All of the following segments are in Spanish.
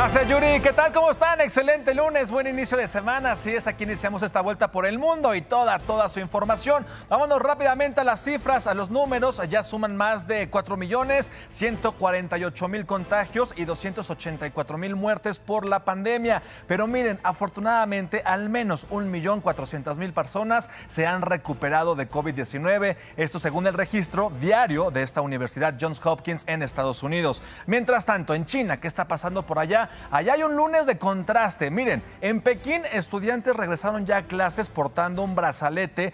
Gracias, Yuri. ¿Qué tal? ¿Cómo están? Excelente lunes, buen inicio de semana. Así es, aquí iniciamos esta vuelta por el mundo y toda, toda su información. Vámonos rápidamente a las cifras, a los números. Ya suman más de 4 millones 148 mil contagios y 284 mil muertes por la pandemia. Pero miren, afortunadamente, al menos 1.400.000 personas se han recuperado de COVID-19. Esto según el registro diario de esta universidad Johns Hopkins en Estados Unidos. Mientras tanto, en China, ¿qué está pasando por allá? Allá hay un lunes de contraste. Miren, en Pekín estudiantes regresaron ya a clases portando un brazalete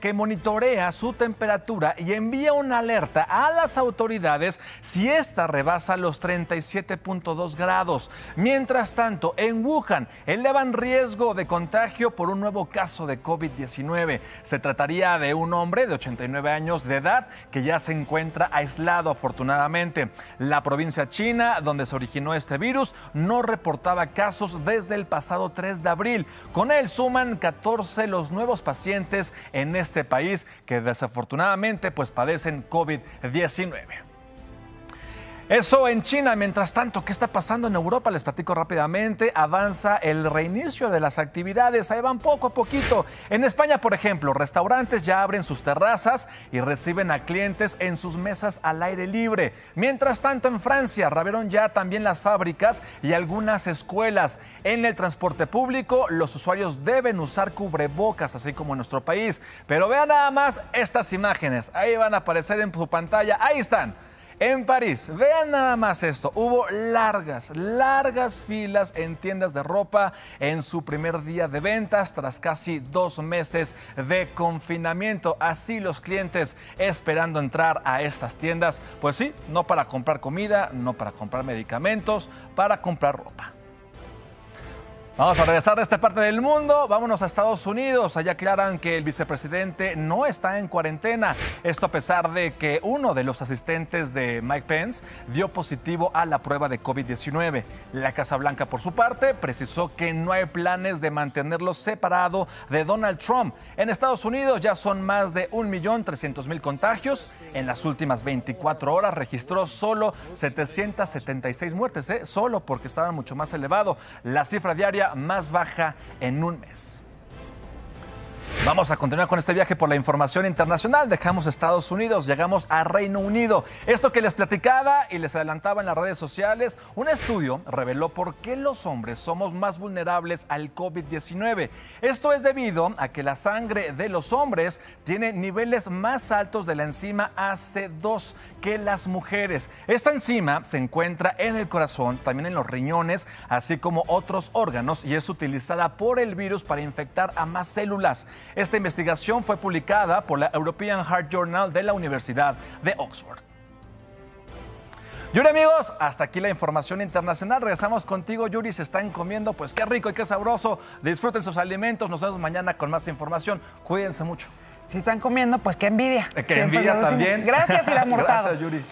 que monitorea su temperatura y envía una alerta a las autoridades si esta rebasa los 37.2 grados. Mientras tanto, en Wuhan elevan riesgo de contagio por un nuevo caso de COVID-19. Se trataría de un hombre de 89 años de edad que ya se encuentra aislado afortunadamente. La provincia china donde se originó este virus no reportaba casos desde el pasado 3 de abril. Con él suman 14 los nuevos pacientes en este país que desafortunadamente pues padecen COVID-19. Eso en China. Mientras tanto, ¿qué está pasando en Europa? Les platico rápidamente. Avanza el reinicio de las actividades. Ahí van poco a poquito. En España, por ejemplo, restaurantes ya abren sus terrazas y reciben a clientes en sus mesas al aire libre. Mientras tanto, en Francia, reabrieron ya también las fábricas y algunas escuelas. En el transporte público, los usuarios deben usar cubrebocas, así como en nuestro país. Pero vean nada más estas imágenes. Ahí van a aparecer en su pantalla. Ahí están en París, vean nada más esto, hubo largas, largas filas en tiendas de ropa en su primer día de ventas tras casi dos meses de confinamiento. Así los clientes esperando entrar a estas tiendas, pues sí, no para comprar comida, no para comprar medicamentos, para comprar ropa. Vamos a regresar de esta parte del mundo, vámonos a Estados Unidos. Allá aclaran que el vicepresidente no está en cuarentena. Esto a pesar de que uno de los asistentes de Mike Pence dio positivo a la prueba de COVID-19. La Casa Blanca, por su parte, precisó que no hay planes de mantenerlo separado de Donald Trump. En Estados Unidos ya son más de 1.300.000 contagios. En las últimas 24 horas registró solo 776 muertes, ¿eh? solo porque estaba mucho más elevado. La cifra diaria más baja en un mes. Vamos a continuar con este viaje por la información internacional. Dejamos Estados Unidos, llegamos a Reino Unido. Esto que les platicaba y les adelantaba en las redes sociales, un estudio reveló por qué los hombres somos más vulnerables al COVID-19. Esto es debido a que la sangre de los hombres tiene niveles más altos de la enzima AC2 que las mujeres. Esta enzima se encuentra en el corazón, también en los riñones, así como otros órganos y es utilizada por el virus para infectar a más células. Esta investigación fue publicada por la European Heart Journal de la Universidad de Oxford. Yuri amigos, hasta aquí la información internacional. Regresamos contigo, Yuri. Se están comiendo, pues qué rico y qué sabroso. Disfruten sus alimentos. Nos vemos mañana con más información. Cuídense mucho. Si están comiendo, pues qué envidia. Eh, qué envidia también. Gracias, la Mortado. Gracias, Yuri.